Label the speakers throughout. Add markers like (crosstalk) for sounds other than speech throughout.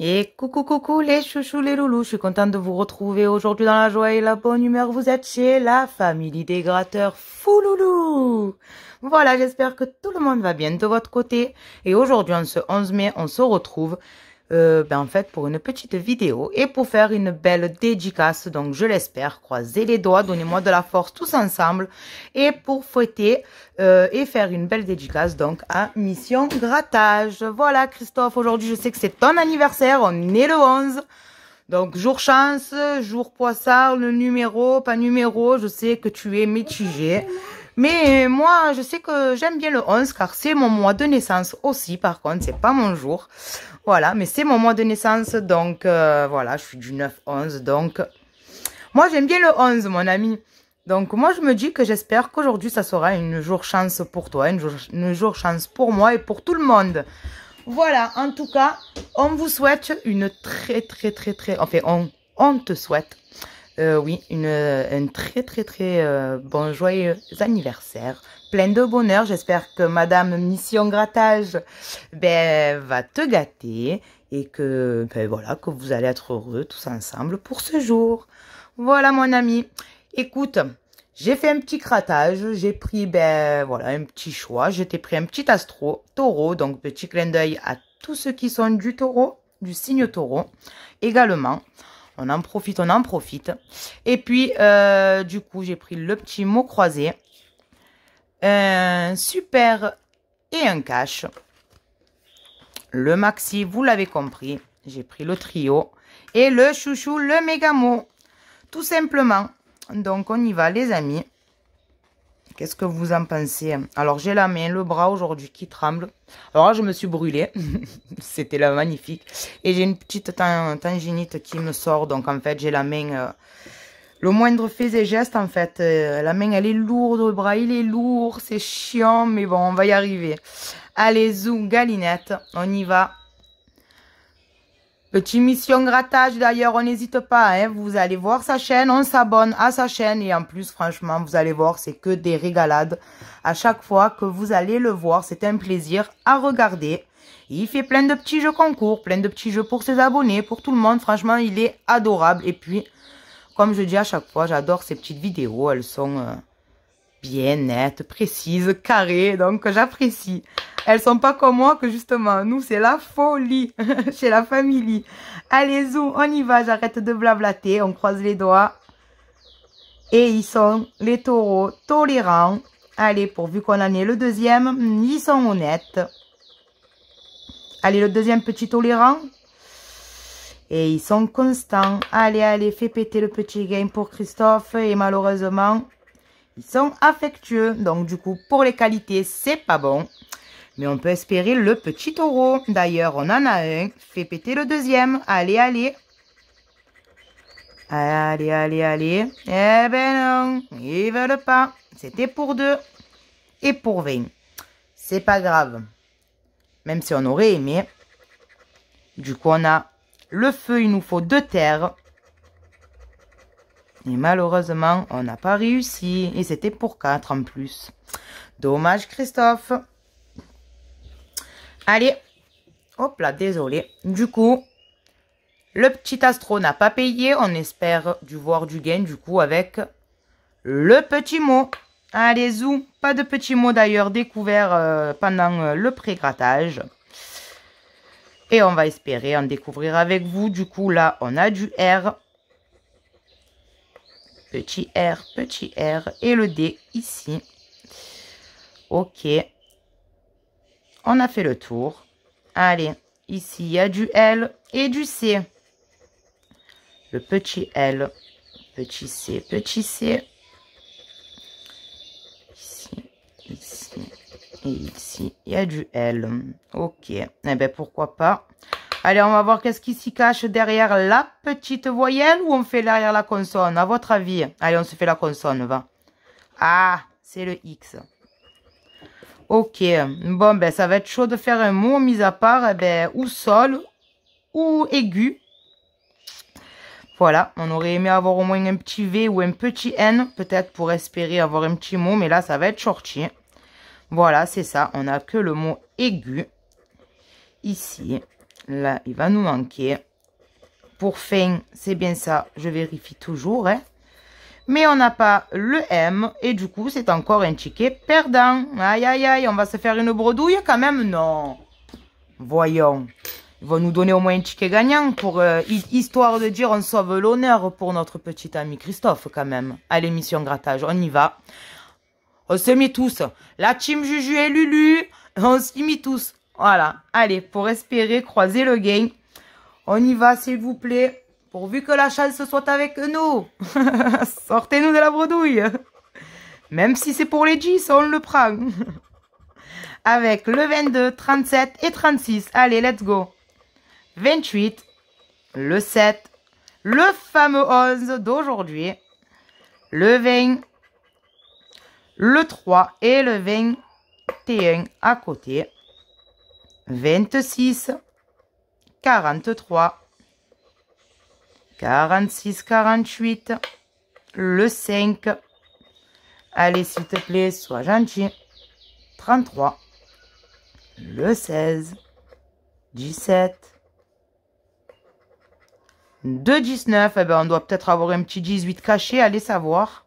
Speaker 1: Et coucou coucou les chouchous les loulous, je suis contente de vous retrouver aujourd'hui dans la joie et la bonne humeur, vous êtes chez la famille des gratteurs fouloulou Voilà, j'espère que tout le monde va bien de votre côté et aujourd'hui en ce 11 mai, on se retrouve euh, ben en fait pour une petite vidéo et pour faire une belle dédicace. Donc je l'espère, croisez les doigts, donnez-moi de la force tous ensemble et pour fouetter euh, et faire une belle dédicace donc à Mission Grattage. Voilà Christophe, aujourd'hui je sais que c'est ton anniversaire, on est le 11. Donc, jour chance, jour poissard, le numéro, pas numéro, je sais que tu es mitigé. Mais moi, je sais que j'aime bien le 11 car c'est mon mois de naissance aussi. Par contre, c'est pas mon jour. Voilà, mais c'est mon mois de naissance. Donc, euh, voilà, je suis du 9-11. Donc, moi, j'aime bien le 11, mon ami. Donc, moi, je me dis que j'espère qu'aujourd'hui, ça sera une jour chance pour toi, une jour, jour chance pour moi et pour tout le monde. Voilà, en tout cas, on vous souhaite une très, très, très, très... Enfin, on, on te souhaite euh, oui, une, euh, très très très euh, bon joyeux anniversaire, plein de bonheur. J'espère que Madame Mission Grattage ben, va te gâter et que ben, voilà que vous allez être heureux tous ensemble pour ce jour. Voilà mon ami. Écoute, j'ai fait un petit grattage, j'ai pris ben voilà un petit choix. J'ai pris un petit astro taureau, donc petit clin d'œil à tous ceux qui sont du taureau, du signe taureau également. On en profite, on en profite. Et puis, euh, du coup, j'ai pris le petit mot croisé. Un super et un cache. Le maxi, vous l'avez compris. J'ai pris le trio. Et le chouchou, le méga mot. Tout simplement. Donc, on y va, les amis. Qu'est-ce que vous en pensez Alors, j'ai la main, le bras aujourd'hui qui tremble. Alors je me suis brûlée. (laughs) C'était là magnifique. Et j'ai une petite tanginite qui me sort. Donc, en fait, j'ai la main... Euh, le moindre fait et geste, en fait. Euh, la main, elle est lourde. Le bras, il est lourd. C'est chiant. Mais bon, on va y arriver. Allez, zoom, galinette. On y va. Petite mission grattage d'ailleurs, on n'hésite pas, hein, vous allez voir sa chaîne, on s'abonne à sa chaîne et en plus franchement vous allez voir c'est que des régalades à chaque fois que vous allez le voir, c'est un plaisir à regarder. Il fait plein de petits jeux concours, plein de petits jeux pour ses abonnés, pour tout le monde, franchement il est adorable et puis comme je dis à chaque fois j'adore ces petites vidéos, elles sont... Euh, bien nettes, précises, carrées, donc j'apprécie. Elles sont pas comme moi que justement, nous c'est la folie (laughs) chez la famille. Allez zou, on y va, j'arrête de blablater, on croise les doigts. Et ils sont les taureaux tolérants. Allez, pourvu qu'on en ait le deuxième, ils sont honnêtes. Allez, le deuxième petit tolérant. Et ils sont constants. Allez, allez, fais péter le petit game pour Christophe. Et malheureusement, ils sont affectueux. Donc, du coup, pour les qualités, c'est pas bon. Mais on peut espérer le petit taureau. D'ailleurs, on en a un. Fais péter le deuxième. Allez, allez. Allez, allez, allez. Eh ben non, ils veulent pas. C'était pour deux et pour 20. C'est pas grave. Même si on aurait aimé. Du coup, on a le feu, il nous faut deux terres malheureusement, on n'a pas réussi. Et c'était pour 4 en plus. Dommage, Christophe. Allez. Hop là, désolé. Du coup, le petit astro n'a pas payé. On espère du voir du gain, du coup, avec le petit mot. Allez, zou. Pas de petit mot d'ailleurs découvert euh, pendant euh, le pré-grattage. Et on va espérer en découvrir avec vous. Du coup, là, on a du R petit R, petit R et le D ici. Ok. On a fait le tour. Allez, ici, il y a du L et du C. Le petit L, petit C, petit C. Ici, ici et ici, il y a du L. Ok. Eh bien, pourquoi pas Allez, on va voir qu'est-ce qui s'y cache derrière la petite voyelle ou on fait derrière la consonne, à votre avis. Allez, on se fait la consonne, va. Ah, c'est le X. Ok, bon, ben, ça va être chaud de faire un mot, mis à part, eh ben, ou sol, ou aigu. Voilà, on aurait aimé avoir au moins un petit V ou un petit N, peut-être pour espérer avoir un petit mot, mais là, ça va être shorty. Voilà, c'est ça, on n'a que le mot aigu, ici là il va nous manquer pour fin c'est bien ça je vérifie toujours hein. mais on n'a pas le M et du coup c'est encore un ticket perdant aïe aïe aïe on va se faire une bredouille quand même non voyons ils vont nous donner au moins un ticket gagnant pour euh, histoire de dire on sauve l'honneur pour notre petit ami Christophe quand même à l'émission grattage on y va on se met tous la team Juju et Lulu on se met tous voilà. Allez, pour espérer croiser le gain. On y va, s'il vous plaît. Pourvu que la chance soit avec nous. (laughs) Sortez-nous de la bredouille. Même si c'est pour les 10, on le prend. (laughs) avec le 22, 37 et 36. Allez, let's go. 28, le 7, le fameux 11 d'aujourd'hui, le 20, le 3 et le 21 à côté. 26, 43, 46, 48, le 5. Allez, s'il te plaît, sois gentil. 33, le 16, 17, 2, 19. Eh ben, on doit peut-être avoir un petit 18 caché, allez savoir.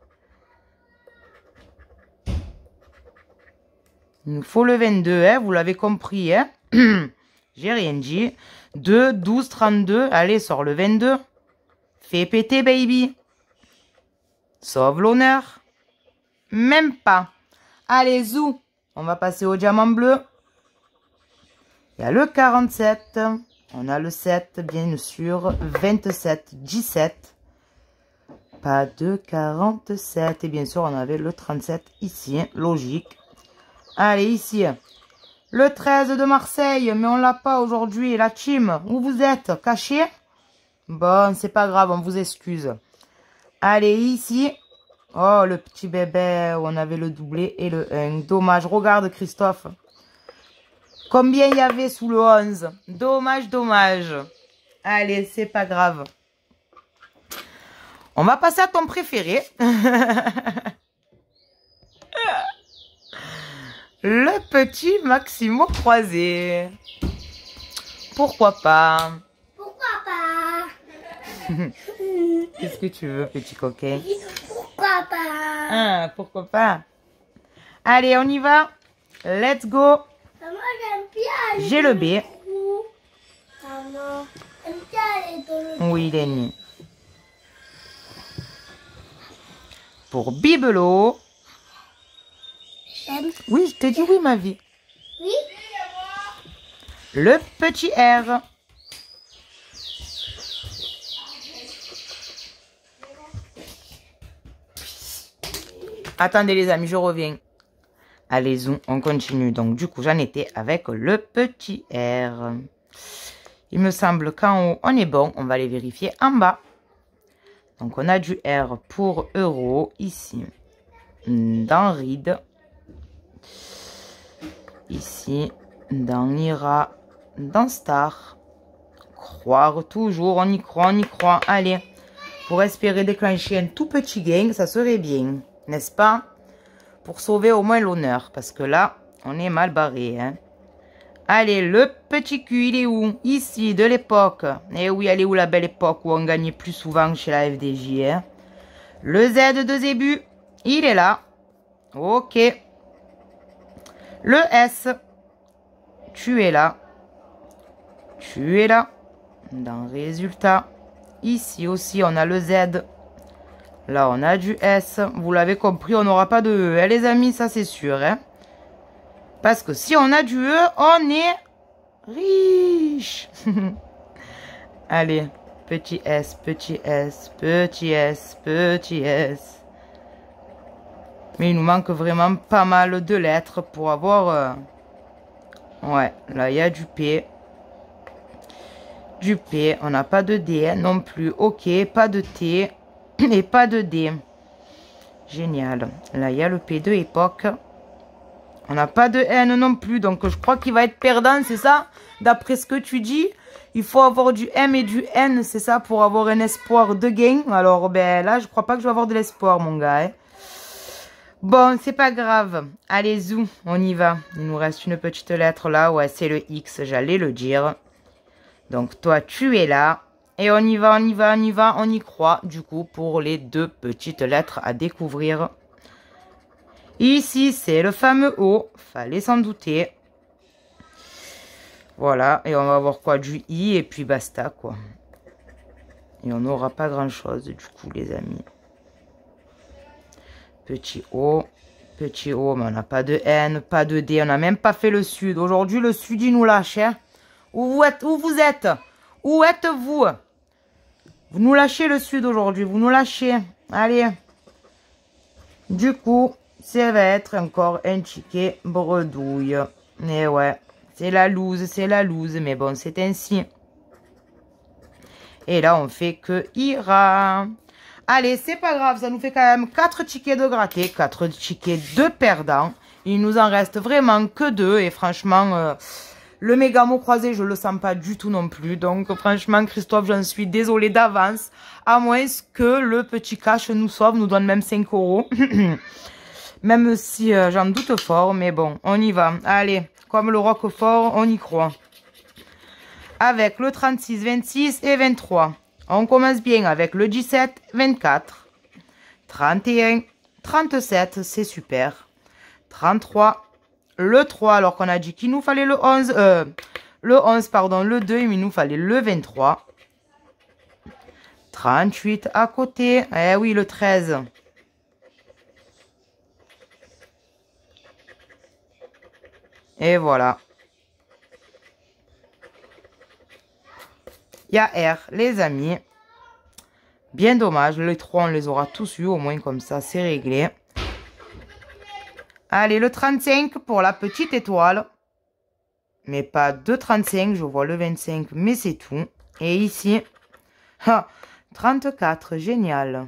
Speaker 1: Il nous faut le 22, hein, vous l'avez compris. Hein (clears throat) J'ai rien dit. 2, 12, 32. Allez, sort le 22. Fais péter, baby. Sauve l'honneur. Même pas. Allez, zou. On va passer au diamant bleu. Il y a le 47. On a le 7, bien sûr. 27, 17. Pas de 47. Et bien sûr, on avait le 37 ici. Logique. Allez, ici. Le 13 de Marseille, mais on l'a pas aujourd'hui. La team, où vous êtes Caché Bon, c'est pas grave, on vous excuse. Allez, ici. Oh, le petit bébé où on avait le doublé et le 1. Dommage, regarde Christophe. Combien il y avait sous le 11 Dommage, dommage. Allez, c'est pas grave. On va passer à ton préféré. (laughs) le petit Maximo croisé. Pourquoi pas Pourquoi pas (laughs) Qu'est-ce que tu veux, petit coquet Pourquoi pas ah, Pourquoi pas Allez, on y va. Let's go. J'ai le B. Oui, il Oui, Pour bibelot. Oui, je te dis oui, ma vie. Oui. Le petit R. Attendez les amis, je reviens. Allez, y on continue. Donc, du coup, j'en étais avec le petit R. Il me semble qu'en haut, on est bon. On va les vérifier en bas. Donc, on a du R pour euro ici. Dans ride ici dans ira dans Star. Croire toujours, on y croit, on y croit. Allez, pour espérer déclencher un tout petit gain, ça serait bien, n'est-ce pas Pour sauver au moins l'honneur, parce que là, on est mal barré. Hein allez, le petit cul, il est où Ici, de l'époque. Et eh oui, elle est où la belle époque où on gagnait plus souvent chez la FDJ hein? Le Z de Zébu, il est là. Ok. Le S. Tu es là. Tu es là. Dans résultat. Ici aussi, on a le Z. Là, on a du S. Vous l'avez compris, on n'aura pas de E. Hein, les amis, ça c'est sûr. Hein Parce que si on a du E, on est riche. (laughs) Allez, petit S, petit S, petit S, petit S. Mais il nous manque vraiment pas mal de lettres pour avoir... Euh, ouais, là, il y a du P. Du P. On n'a pas de D non plus. Ok, pas de T (clears throat) et pas de D. Génial. Là, il y a le P de époque. On n'a pas de N non plus. Donc, je crois qu'il va être perdant, c'est ça D'après ce que tu dis, il faut avoir du M et du N, c'est ça Pour avoir un espoir de gain. Alors, ben là, je crois pas que je vais avoir de l'espoir, mon gars. Hein. Bon, c'est pas grave. Allez, zou, on y va. Il nous reste une petite lettre là. Ouais, c'est le X, j'allais le dire. Donc, toi, tu es là. Et on y va, on y va, on y va, on y croit, du coup, pour les deux petites lettres à découvrir. Ici, c'est le fameux O. Fallait s'en douter. Voilà, et on va avoir quoi Du I, et puis basta, quoi. Et on n'aura pas grand-chose, du coup, les amis. Petit O. Petit O, mais on n'a pas de N, pas de D. On n'a même pas fait le sud. Aujourd'hui, le sud, il nous lâche. Hein où, vous êtes, où vous êtes Où êtes-vous Vous nous lâchez le sud aujourd'hui. Vous nous lâchez. Hein. Allez. Du coup, ça va être encore un ticket bredouille. Mais eh ouais, c'est la loose, c'est la loose. Mais bon, c'est ainsi. Et là, on fait que ira. Allez, c'est pas grave, ça nous fait quand même quatre tickets de gratté, quatre tickets de perdant. Il nous en reste vraiment que deux et franchement, euh, le méga mot croisé, je le sens pas du tout non plus. Donc franchement, Christophe, j'en suis désolée d'avance, à moins que le petit cash nous sauve, nous donne même 5 euros. (coughs) même si euh, j'en doute fort, mais bon, on y va. Allez, comme le roquefort, on y croit. Avec le 36, 26 et 23. On commence bien avec le 17, 24, 31, 37, c'est super. 33, le 3, alors qu'on a dit qu'il nous fallait le 11, euh, le 11, pardon, le 2, mais il nous fallait le 23. 38 à côté, eh oui, le 13. Et voilà. R, les amis. Bien dommage. Les trois, on les aura tous eu. Au moins, comme ça, c'est réglé. Allez, le 35 pour la petite étoile. Mais pas de 35. Je vois le 25, mais c'est tout. Et ici, 34. Génial.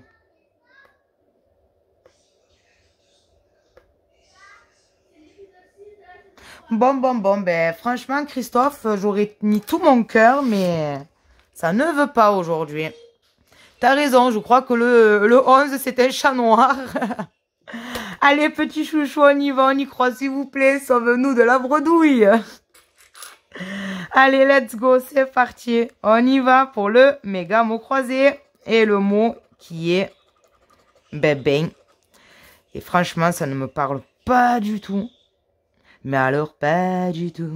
Speaker 1: Bon, bon, bon. Ben, franchement, Christophe, j'aurais mis tout mon cœur, mais... Ça ne veut pas aujourd'hui. T'as raison, je crois que le, 11, c'est un chat noir. (laughs) Allez, petit chouchou, on y va, on y croit, s'il vous plaît. Sauve-nous de la bredouille. Allez, let's go, c'est parti. On y va pour le méga mot croisé. Et le mot qui est bébé. Et franchement, ça ne me parle pas du tout. Mais alors, pas du tout.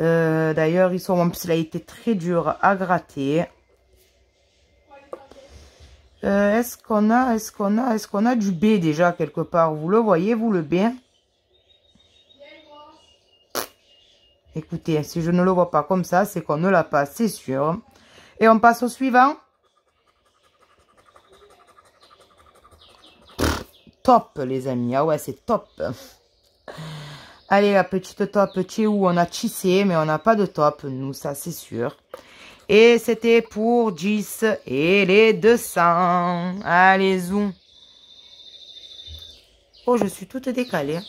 Speaker 1: Euh, d'ailleurs, ils sont il a été très dur à gratter. Euh, est-ce qu'on a, est-ce qu'on a, est-ce qu'on a du B déjà quelque part Vous le voyez, vous le B Écoutez, si je ne le vois pas comme ça, c'est qu'on ne l'a pas, c'est sûr. Et on passe au suivant. top, les amis. Ah ouais, c'est top. Allez, la petite top où on a tissé, mais on n'a pas de top, nous, ça c'est sûr. Et c'était pour 10 et les 200. Allez, zoom. Oh, je suis toute décalée.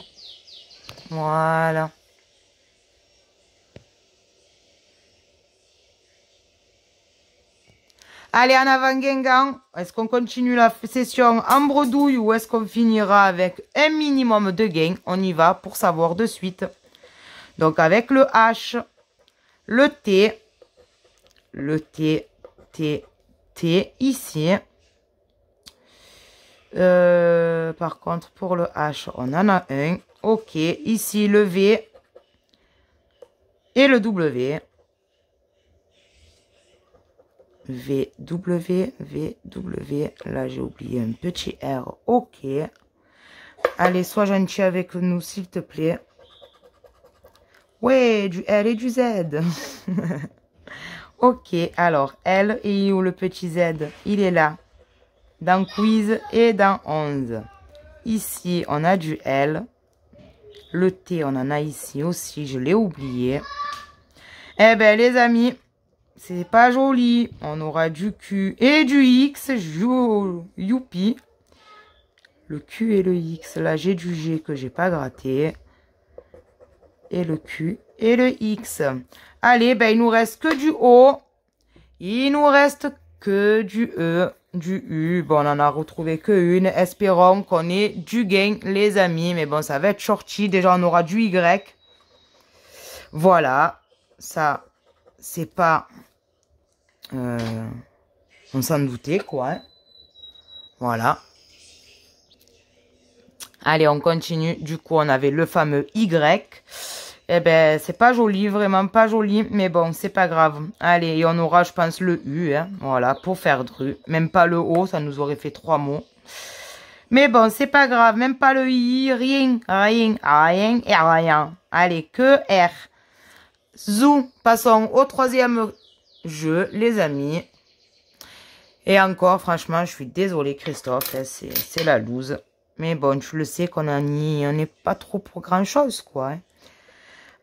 Speaker 1: Voilà. Allez, en avant Guingamp, est-ce qu'on continue la session en bredouille ou est-ce qu'on finira avec un minimum de gain On y va pour savoir de suite. Donc avec le H, le T, le T, T, T ici. Euh, par contre, pour le H, on en a un. Ok, ici le V et le W. VW, VW. Là, j'ai oublié un petit R. Ok. Allez, sois gentil avec nous, s'il te plaît. Ouais, du l et du Z. (laughs) ok, alors, L et où le petit Z Il est là. Dans quiz et dans 11. Ici, on a du L. Le T, on en a ici aussi, je l'ai oublié. Eh ben, les amis, c'est pas joli. On aura du Q et du X. youpi. Le Q et le X. Là, j'ai du G que j'ai pas gratté. Et le Q et le X. Allez, ben, il nous reste que du O. Il nous reste que du E, du U. Bon, on en a retrouvé que une. Espérons qu'on ait du gain, les amis. Mais bon, ça va être shorty. Déjà, on aura du Y. Voilà. Ça, c'est pas euh, on s'en doutait, quoi. Hein. Voilà. Allez, on continue. Du coup, on avait le fameux Y. Eh ben, c'est pas joli, vraiment pas joli. Mais bon, c'est pas grave. Allez, on aura, je pense, le U. Hein. voilà, pour faire dru. Même pas le O, ça nous aurait fait trois mots. Mais bon, c'est pas grave. Même pas le I. Rien, rien, rien et rien. Allez, que R. Zou. Passons au troisième je, les amis. Et encore, franchement, je suis désolée, Christophe, hein, c'est la loose. Mais bon, je le sais qu'on on n'est pas trop pour grand-chose, quoi. Hein.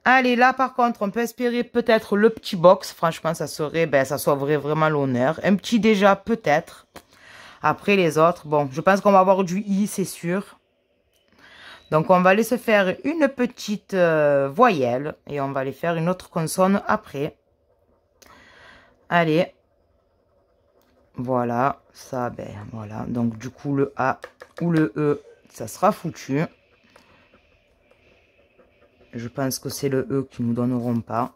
Speaker 1: Allez, là, par contre, on peut espérer peut-être le petit box. Franchement, ça serait, ben, ça sauverait vraiment l'honneur. Un petit déjà, peut-être. Après les autres, bon, je pense qu'on va avoir du i, c'est sûr. Donc, on va aller se faire une petite euh, voyelle et on va aller faire une autre consonne après. Allez. Voilà, ça, ben voilà. Donc du coup, le A ou le E, ça sera foutu. Je pense que c'est le E qui nous donneront pas.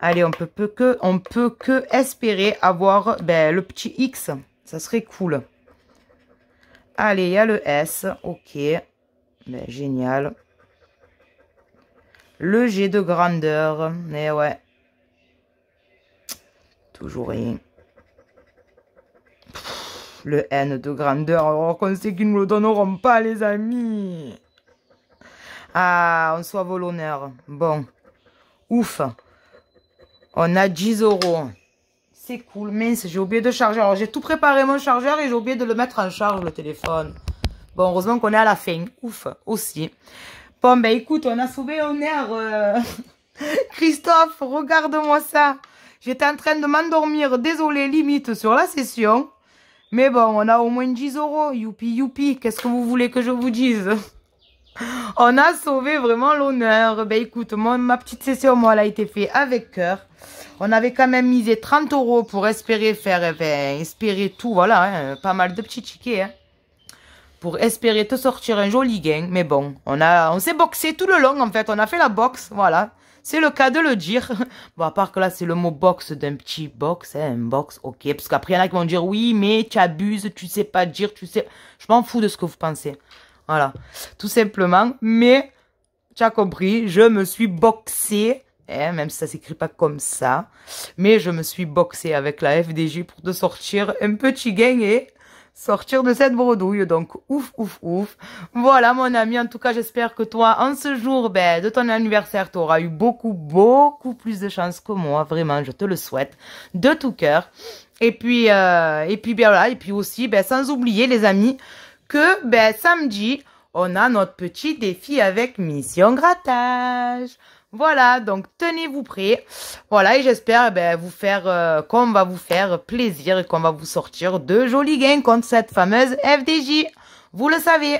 Speaker 1: Allez, on peut, peut que, on peut que espérer avoir ben, le petit X. Ça serait cool. Allez, il y a le S. Ok. Ben, génial. Le G de grandeur. Mais eh ouais. Toujours rien. le N de grandeur, alors qu'on sait qu'ils ne le donneront pas, les amis. Ah, on soit l'honneur. Bon. Ouf. On a 10 euros. C'est cool, mince, j'ai oublié de charger. Alors, j'ai tout préparé mon chargeur et j'ai oublié de le mettre en charge, le téléphone. Bon, heureusement qu'on est à la fin. Ouf, aussi. Bon, ben écoute, on a sauvé honneur. Euh. (laughs) Christophe, regarde-moi ça. J'étais en train de m'endormir, désolé, limite, sur la session. Mais bon, on a au moins 10 euros. Youpi, youpi, qu'est-ce que vous voulez que je vous dise (laughs) On a sauvé vraiment l'honneur. Ben écoute, ma petite session, moi, elle a été faite avec cœur. On avait quand même misé 30 euros pour espérer faire, eh ben, espérer tout, voilà, hein, pas mal de petits tickets. Hein. pour espérer te sortir un joli gain. Mais bon, on, a, on s'est boxé tout le long, en fait. On a fait la boxe, voilà. C'est le cas de le dire. (laughs) Bon, à part que là, c'est le mot box d'un petit box, hein, un box, ok. Parce qu'après, il y en a qui vont dire, oui, mais tu abuses, tu sais pas dire, tu sais... Je m'en fous de ce que vous pensez. Voilà, tout simplement. Mais, tu as compris, je me suis boxé, hein, même si ça s'écrit pas comme ça. Mais je me suis boxé avec la FDJ pour te sortir un petit gain et sortir de cette bredouille. Donc, ouf, ouf, ouf. Voilà, mon ami. En tout cas, j'espère que toi, en ce jour ben, de ton anniversaire, tu auras eu beaucoup, beaucoup plus de chance que moi. Vraiment, je te le souhaite de tout cœur. Et puis, euh, et puis, bien voilà. Et puis aussi, ben, sans oublier, les amis, que ben, samedi, on a notre petit défi avec Mission Grattage. Voilà, donc tenez-vous prêts. Voilà, et j'espère eh ben, vous faire, euh, qu'on va vous faire plaisir et qu'on va vous sortir de jolis gains contre cette fameuse FDJ. Vous le savez.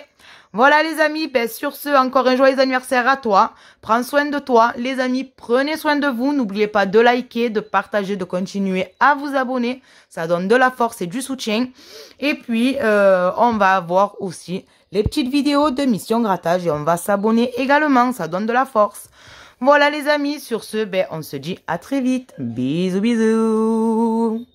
Speaker 1: Voilà les amis, ben, sur ce, encore un joyeux anniversaire à toi. Prends soin de toi. Les amis, prenez soin de vous. N'oubliez pas de liker, de partager, de continuer à vous abonner. Ça donne de la force et du soutien. Et puis, euh, on va avoir aussi les petites vidéos de Mission Grattage et on va s'abonner également. Ça donne de la force. Voilà les amis, sur ce, ben, on se dit à très vite. Bisous, bisous.